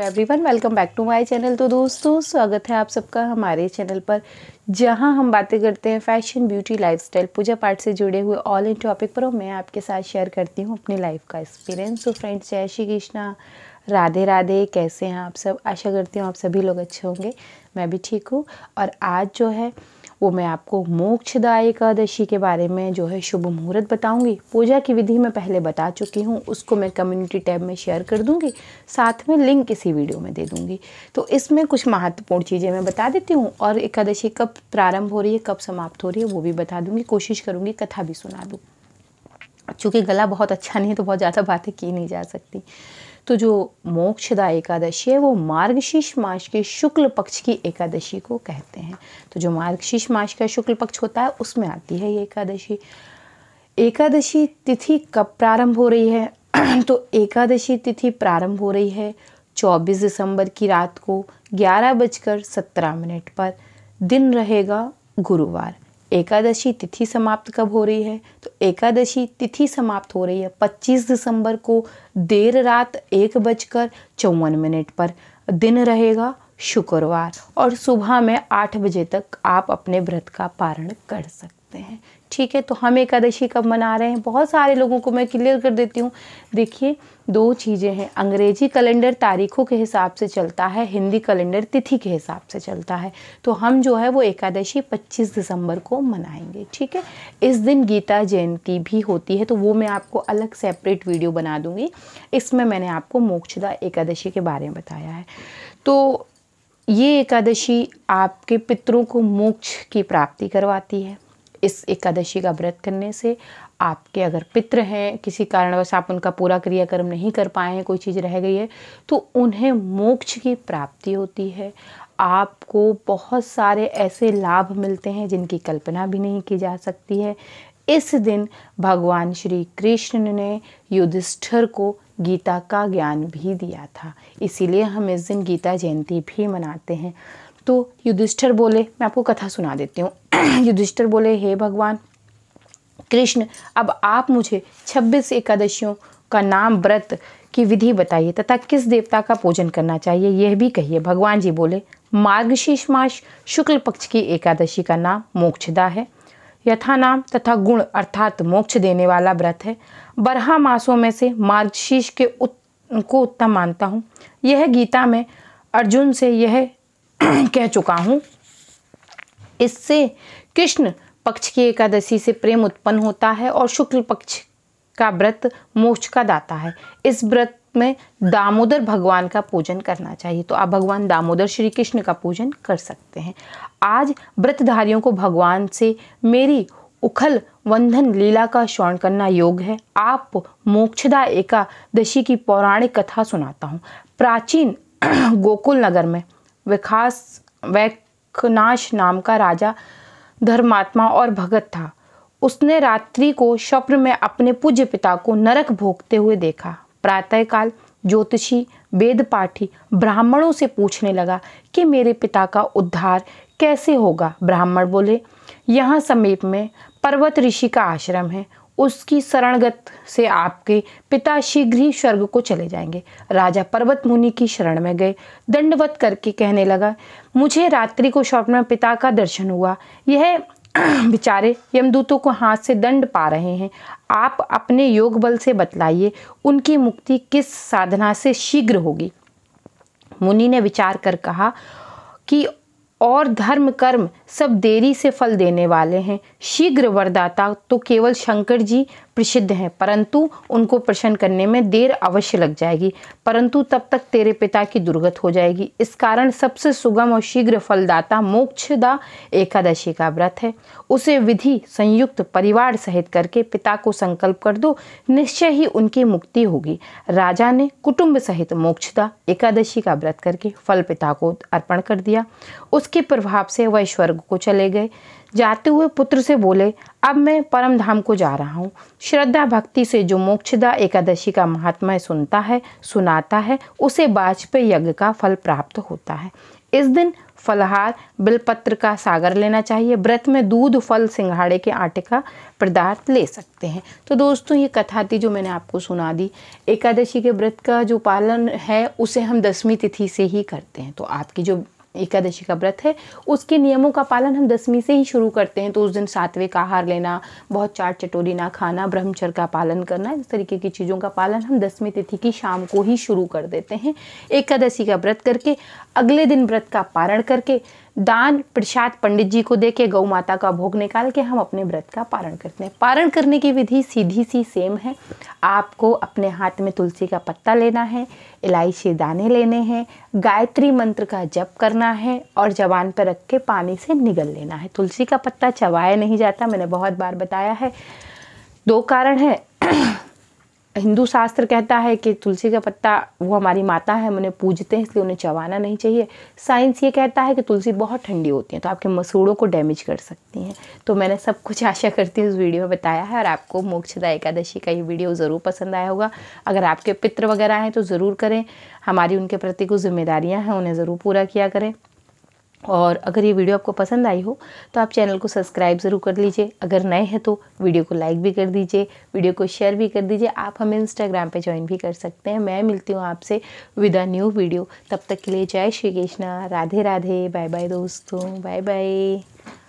every everyone welcome back to my channel तो दोस्तों स्वागत है आप सबका हमारे चैनल पर जहां हम बातें करते हैं फैशन ब्यूटी लाइफस्टाइल पूजा पाठ से जुड़े हुए ऑल इन टॉपिक पर मैं आपके साथ शेयर करती हूं अपनी लाइफ का एक्सपीरियंस तो फ्रेंड्स जय श्री कृष्णा राधे राधे कैसे हैं आप सब आशा करती हूँ आप सभी लोग अच्छे होंगे मैं भी ठीक हूँ और आज जो है वो मैं आपको मोक्षदाय एकादशी के बारे में जो है शुभ मुहूर्त बताऊंगी पूजा की विधि मैं पहले बता चुकी हूँ उसको मैं कम्युनिटी टैब में शेयर कर दूंगी साथ में लिंक इसी वीडियो में दे दूंगी तो इसमें कुछ महत्वपूर्ण चीज़ें मैं बता देती हूँ और एकादशी कब प्रारंभ हो रही है कब समाप्त हो रही है वो भी बता दूँगी कोशिश करूँगी कथा भी सुना दूँ चूँकि गला बहुत अच्छा नहीं है तो बहुत ज़्यादा बातें की नहीं जा सकती तो जो मोक्षदा एकादशी है वो मार्गशीर्ष मास के शुक्ल पक्ष की एकादशी को कहते हैं तो जो मार्गशीर्ष मास का शुक्ल पक्ष होता है उसमें आती है ये एकादशी एकादशी तिथि कब प्रारंभ हो रही है तो एकादशी तिथि प्रारंभ हो रही है 24 दिसंबर की रात को ग्यारह बजकर सत्रह मिनट पर दिन रहेगा गुरुवार एकादशी तिथि समाप्त कब हो रही है तो एकादशी तिथि समाप्त हो रही है 25 दिसंबर को देर रात एक बजकर चौवन मिनट पर दिन रहेगा शुक्रवार और सुबह में आठ बजे तक आप अपने व्रत का पारण कर सकते सकते हैं ठीक है तो हम एकादशी कब मना रहे हैं बहुत सारे लोगों को मैं क्लियर कर देती हूँ देखिए दो चीज़ें हैं अंग्रेजी कैलेंडर तारीखों के हिसाब से चलता है हिंदी कैलेंडर तिथि के हिसाब से चलता है तो हम जो है वो एकादशी 25 दिसंबर को मनाएंगे ठीक है इस दिन गीता जयंती भी होती है तो वो मैं आपको अलग सेपरेट वीडियो बना दूंगी इसमें मैंने आपको मोक्षदा एकादशी के बारे में बताया है तो ये एकादशी आपके पितरों को मोक्ष की प्राप्ति करवाती है इस एकादशी का व्रत करने से आपके अगर पित्र हैं किसी कारणवश आप उनका पूरा क्रियाकर्म नहीं कर पाए हैं कोई चीज़ रह गई है तो उन्हें मोक्ष की प्राप्ति होती है आपको बहुत सारे ऐसे लाभ मिलते हैं जिनकी कल्पना भी नहीं की जा सकती है इस दिन भगवान श्री कृष्ण ने युधिष्ठिर को गीता का ज्ञान भी दिया था इसीलिए हम इस दिन गीता जयंती भी मनाते हैं तो युधिष्ठर बोले मैं आपको कथा सुना देती हूँ युधिष्ठर बोले हे भगवान कृष्ण अब आप मुझे छब्बीस एकादशियों का नाम व्रत की विधि बताइए तथा किस देवता का पूजन करना चाहिए यह भी कहिए भगवान जी बोले मार्गशीर्ष मास शुक्ल पक्ष की एकादशी का नाम मोक्षदा है यथा नाम तथा गुण अर्थात मोक्ष देने वाला व्रत है बरहा मासों में से मार्गशीर्ष के उत, को उत्तम मानता हूँ यह गीता में अर्जुन से यह कह चुका हूँ इससे कृष्ण पक्ष की एकादशी से प्रेम उत्पन्न होता है और शुक्ल पक्ष का व्रत मोक्ष का दाता है इस व्रत में दामोदर भगवान का पूजन करना चाहिए तो आप भगवान दामोदर श्री कृष्ण का पूजन कर सकते हैं आज व्रतधारियों को भगवान से मेरी उखल वंधन लीला का श्रवण करना योग है आप मोक्षदा एकादशी की पौराणिक कथा सुनाता हूँ प्राचीन गोकुल नगर में विकास वैकनाश नाम का राजा धर्मात्मा और भगत था उसने रात्रि को स्वप्न में अपने पूज्य पिता को नरक भोगते हुए देखा प्रातःकाल ज्योतिषी वेद पाठी ब्राह्मणों से पूछने लगा कि मेरे पिता का उद्धार कैसे होगा ब्राह्मण बोले यहाँ समीप में पर्वत ऋषि का आश्रम है उसकी शरणगत से आपके पिता शीघ्र ही स्वर्ग को चले जाएंगे राजा पर्वत मुनि की शरण में गए दंडवत करके कहने लगा मुझे रात्रि को स्वप्न में पिता का दर्शन हुआ यह बेचारे यमदूतों को हाथ से दंड पा रहे हैं आप अपने योग बल से बतलाइए उनकी मुक्ति किस साधना से शीघ्र होगी मुनि ने विचार कर कहा कि और धर्म कर्म सब देरी से फल देने वाले हैं शीघ्र वरदाता तो केवल शंकर जी प्रसिद्ध हैं परंतु उनको प्रसन्न करने में देर अवश्य लग जाएगी परंतु तब तक तेरे पिता की दुर्गत हो जाएगी इस कारण सबसे सुगम और शीघ्र फलदाता मोक्षदा एकादशी का व्रत है उसे विधि संयुक्त परिवार सहित करके पिता को संकल्प कर दो निश्चय ही उनकी मुक्ति होगी राजा ने कुटुंब सहित मोक्षदा एकादशी का व्रत करके फल पिता को अर्पण कर दिया उस उसके प्रभाव से वह स्वर्ग को चले गए जाते हुए पुत्र से बोले अब मैं परम धाम को जा रहा हूँ श्रद्धा भक्ति से जो मोक्षदा एकादशी का महात्मा सुनता है सुनाता है उसे वाजपेयी यज्ञ का फल प्राप्त होता है इस दिन फलहार बिलपत्र का सागर लेना चाहिए व्रत में दूध फल सिंघाड़े के आटे का पदार्थ ले सकते हैं तो दोस्तों ये कथा थी जो मैंने आपको सुना दी एकादशी के व्रत का जो पालन है उसे हम दसवीं तिथि से ही करते हैं तो आपकी जो एकादशी का व्रत है उसके नियमों का पालन हम दसवीं से ही शुरू करते हैं तो उस दिन सातवें का आहार लेना बहुत चाट चटोरी ना खाना ब्रह्मचर्य का पालन करना इस तरीके की चीज़ों का पालन हम दसवीं तिथि की शाम को ही शुरू कर देते हैं एकादशी का व्रत करके अगले दिन व्रत का पारण करके दान प्रसाद पंडित जी को देके गौ माता का भोग निकाल के हम अपने व्रत का पारण करते हैं पारण करने की विधि सीधी सी सेम है आपको अपने हाथ में तुलसी का पत्ता लेना है इलायची दाने लेने हैं गायत्री मंत्र का जप करना है और जवान पर रख के पानी से निगल लेना है तुलसी का पत्ता चबाया नहीं जाता मैंने बहुत बार बताया है दो कारण है हिंदू शास्त्र कहता है कि तुलसी का पत्ता वो हमारी माता है हम उन्हें पूजते हैं इसलिए उन्हें चबाना नहीं चाहिए साइंस ये कहता है कि तुलसी बहुत ठंडी होती है तो आपके मसूड़ों को डैमेज कर सकती हैं तो मैंने सब कुछ आशा करती हूँ इस वीडियो में बताया है और आपको मोक्षदा एकादशी का ये वीडियो ज़रूर पसंद आया होगा अगर आपके पित्र वगैरह हैं तो ज़रूर करें हमारी उनके प्रति कुछ जिम्मेदारियाँ हैं उन्हें ज़रूर पूरा किया करें और अगर ये वीडियो आपको पसंद आई हो तो आप चैनल को सब्सक्राइब ज़रूर कर लीजिए अगर नए हैं तो वीडियो को लाइक भी कर दीजिए वीडियो को शेयर भी कर दीजिए आप हमें इंस्टाग्राम पे ज्वाइन भी कर सकते हैं मैं मिलती हूँ आपसे विद अ न्यू वीडियो तब तक के लिए जय श्री कृष्णा राधे राधे बाय बाय दोस्तों बाय बाय